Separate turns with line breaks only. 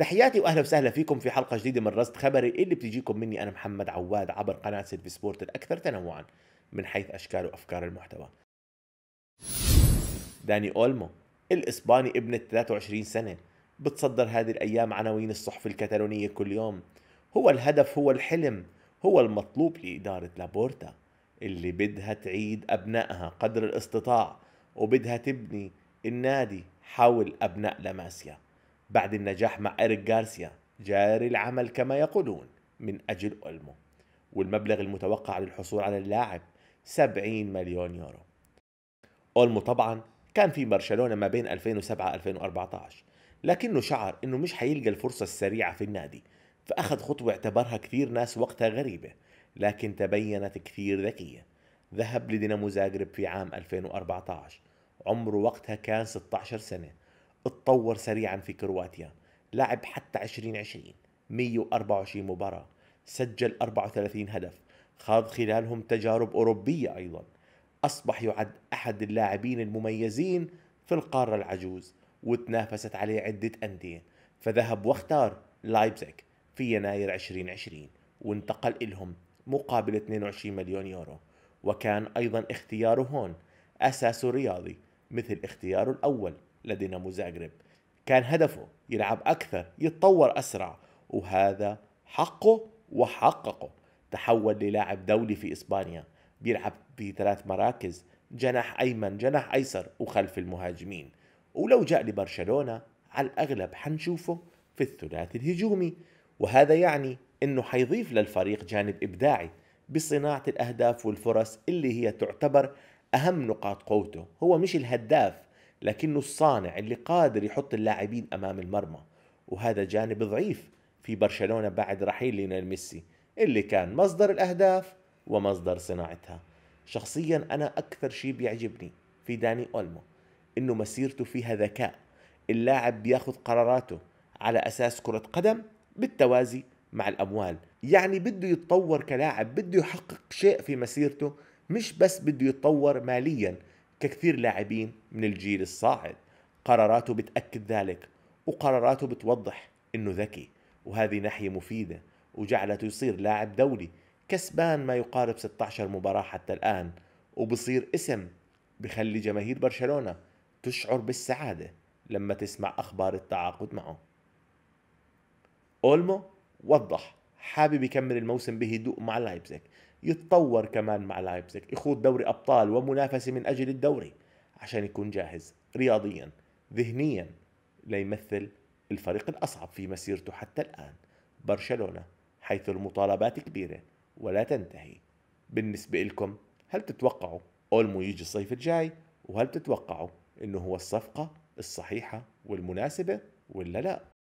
تحياتي واهلا وسهلا فيكم في حلقه جديده من رصد خبري اللي بتجيكم مني انا محمد عواد عبر قناه سيلف سبورت الاكثر تنوعا من حيث اشكال وافكار المحتوى. داني اولمو الاسباني ابن ال 23 سنه بتصدر هذه الايام عناوين الصحف الكتالونيه كل يوم. هو الهدف هو الحلم هو المطلوب لاداره لابورتا اللي بدها تعيد ابنائها قدر الاستطاع وبدها تبني النادي حول ابناء لاماسيا. بعد النجاح مع إيريك غارسيا جاري العمل كما يقولون من أجل أولمو والمبلغ المتوقع للحصول على اللاعب 70 مليون يورو أولمو طبعا كان في برشلونة ما بين 2007-2014 لكنه شعر أنه مش حيلقى الفرصة السريعة في النادي فأخذ خطوة اعتبرها كثير ناس وقتها غريبة لكن تبينت كثير ذكية ذهب لدينامو زاغرب في عام 2014 عمره وقتها كان 16 سنة اتطور سريعا في كرواتيا لعب حتى 2020 124 مباراة سجل 34 هدف خاض خلالهم تجارب أوروبية أيضا أصبح يعد أحد اللاعبين المميزين في القارة العجوز وتنافست عليه عدة أندية فذهب واختار لايبزيك في يناير 2020 وانتقل إلهم مقابل 22 مليون يورو وكان أيضا اختياره هون أساسه رياضي مثل اختياره الأول لدينامو زاغرب كان هدفه يلعب أكثر يتطور أسرع وهذا حقه وحققه تحول للاعب دولي في إسبانيا بيلعب بثلاث مراكز جناح أيمن جناح أيسر وخلف المهاجمين ولو جاء لبرشلونة على الأغلب حنشوفه في الثلاثي الهجومي وهذا يعني أنه حيضيف للفريق جانب إبداعي بصناعة الأهداف والفرص اللي هي تعتبر أهم نقاط قوته هو مش الهداف لكنه الصانع اللي قادر يحط اللاعبين امام المرمى وهذا جانب ضعيف في برشلونه بعد رحيل ليونيل ميسي اللي كان مصدر الاهداف ومصدر صناعتها شخصيا انا اكثر شيء بيعجبني في داني اولمو انه مسيرته فيها ذكاء اللاعب بياخذ قراراته على اساس كره قدم بالتوازي مع الاموال يعني بده يتطور كلاعب بده يحقق شيء في مسيرته مش بس بده يتطور ماليا ككثير لاعبين من الجيل الصاعد قراراته بتأكد ذلك وقراراته بتوضح انه ذكي وهذه ناحية مفيدة وجعلته يصير لاعب دولي كسبان ما يقارب 16 مباراة حتى الآن وبصير اسم بخلي جماهير برشلونة تشعر بالسعادة لما تسمع أخبار التعاقد معه أولمو وضح حابب يكمل الموسم بهدوء مع لايبزيك يتطور كمان مع لايبزيك يخوض دوري أبطال ومنافسة من أجل الدوري عشان يكون جاهز رياضيا ذهنيا ليمثل الفريق الأصعب في مسيرته حتى الآن برشلونة حيث المطالبات كبيرة ولا تنتهي بالنسبة لكم هل تتوقعوا أولمو يجي الصيف الجاي وهل تتوقعوا أنه هو الصفقة الصحيحة والمناسبة ولا لا